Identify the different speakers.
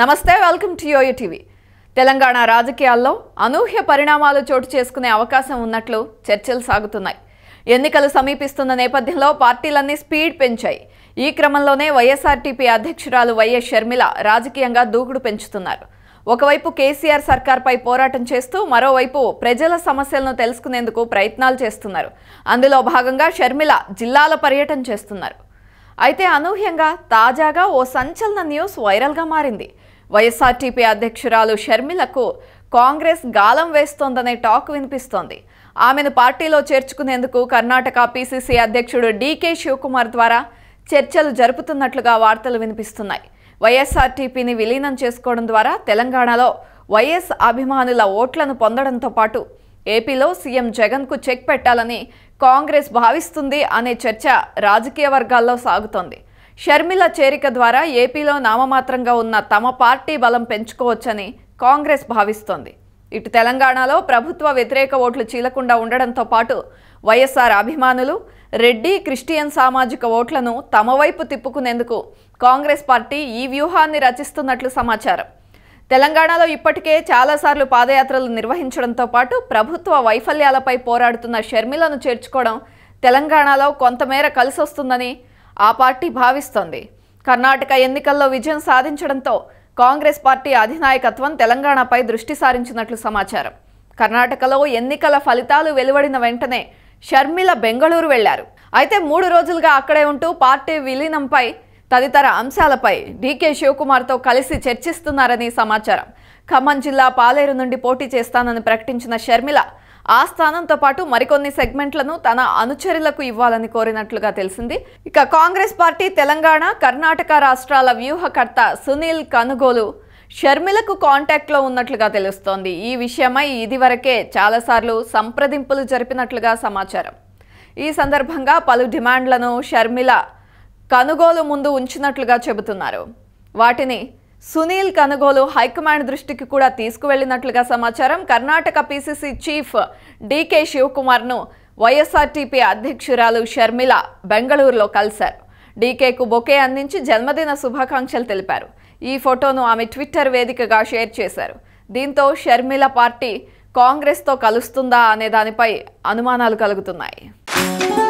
Speaker 1: నమస్తే welcome to YoYo TV Telangana రాజకీయాల్లో అనూహ్య పరిణామాలు చోటు చేసుకునే అవకాశం ఉన్నట్లు చర్చలు సాగుతున్నాయి ఎన్నికలు సమీపిస్తున్న నేపథ్యంలో పార్టీలన్నీ స్పీడ్ పెంచాయి ఈ క్రమంలోనే వైఎస్ఆర్టీపీ అధ్యక్షురాలు వైఎస్ షర్మిల రాజకీయంగా దూకుడు పెంచుతున్నారు ఒకవైపు కేసీఆర్ సర్కార్పై పోరాటం చేస్తూ మరోవైపు ప్రజల సమస్యలను తెలుసుకునేందుకు ప్రయత్నాలు చేస్తున్నారు అందులో భాగంగా షర్మిల జిల్లాల పర్యటన చేస్తున్నారు అయితే అనూహ్యంగా తాజాగా ఓ సంచలన న్యూస్ వైరల్గా మారింది వైఎస్ఆర్టీపీ అధ్యక్షురాలు షర్మిలకు కాంగ్రెస్ గాలం వేస్తోందనే టాక్ వినిపిస్తోంది ఆమెను పార్టీలో చేర్చుకునేందుకు కర్ణాటక పీసీసీ అధ్యక్షుడు డీకే శివకుమార్ ద్వారా చర్చలు జరుపుతున్నట్లుగా వార్తలు వినిపిస్తున్నాయి వైఎస్ఆర్టీపీని విలీనం చేసుకోవడం ద్వారా తెలంగాణలో వైఎస్ అభిమానుల ఓట్లను పొందడంతో పాటు ఏపీలో సీఎం జగన్కు చెక్ పెట్టాలని కాంగ్రెస్ భావిస్తుంది అనే చర్చ రాజకీయ వర్గాల్లో సాగుతోంది షర్మిల చేరిక ద్వారా ఏపీలో నామమాత్రంగా ఉన్న తమ పార్టీ బలం పెంచుకోవచ్చని కాంగ్రెస్ భావిస్తోంది ఇటు తెలంగాణలో ప్రభుత్వ వ్యతిరేక ఓట్లు చీలకుండా ఉండడంతో పాటు వైఎస్ఆర్ అభిమానులు రెడ్డి క్రిస్టియన్ సామాజిక ఓట్లను తమవైపు తిప్పుకునేందుకు కాంగ్రెస్ పార్టీ ఈ వ్యూహాన్ని రచిస్తున్నట్లు సమాచారం తెలంగాణలో ఇప్పటికే చాలాసార్లు పాదయాత్రలు నిర్వహించడంతో పాటు ప్రభుత్వ వైఫల్యాలపై పోరాడుతున్న షర్మిలను చేర్చుకోవడం తెలంగాణలో కొంతమేర కలిసొస్తుందని ఆ పార్టీ భావిస్తోంది కర్ణాటక ఎన్నికల్లో విజయం సాధించడంతో కాంగ్రెస్ పార్టీ అధినాయకత్వం తెలంగాణపై దృష్టి సారించినట్లు సమాచారం కర్ణాటకలో ఎన్నికల ఫలితాలు వెలువడిన వెంటనే షర్మిల బెంగళూరు వెళ్లారు అయితే మూడు రోజులుగా అక్కడే ఉంటూ పార్టీ విలీనంపై తదితర అంశాలపై డీకే శివకుమార్తో కలిసి చర్చిస్తున్నారని సమాచారం ఖమ్మం జిల్లా పాలేరు నుండి పోటీ చేస్తానని ప్రకటించిన షర్మిల ఆ స్థానంతో పాటు మరికొన్ని సెగ్మెంట్లను తన అనుచరులకు ఇవ్వాలని కోరినట్లుగా తెలిసింది ఇక కాంగ్రెస్ పార్టీ తెలంగాణ కర్ణాటక రాష్ట్రాల వ్యూహకర్త సునీల్ కనుగోలు షర్మిలకు కాంటాక్ట్లో ఉన్నట్లుగా తెలుస్తోంది ఈ విషయమై ఇదివరకే చాలాసార్లు సంప్రదింపులు జరిపినట్లుగా సమాచారం ఈ సందర్భంగా పలు డిమాండ్లను షర్మిల కనుగోలు ముందు ఉంచినట్లుగా చెబుతున్నారు వాటిని సునీల్ కనుగోలు హైకమాండ్ దృష్టికి కూడా తీసుకువెళ్లినట్లుగా సమాచారం కర్ణాటక పీసీసీ చీఫ్ డీకే శివకుమార్ను వైఎస్ఆర్టీపీ అధ్యక్షురాలు షర్మిల బెంగళూరులో కలిశారు డీకేకు బొకే అందించి జన్మదిన శుభాకాంక్షలు తెలిపారు ఈ ఫోటోను ఆమె ట్విట్టర్ వేదికగా షేర్ చేశారు దీంతో షర్మిల పార్టీ కాంగ్రెస్తో కలుస్తుందా అనే దానిపై అనుమానాలు కలుగుతున్నాయి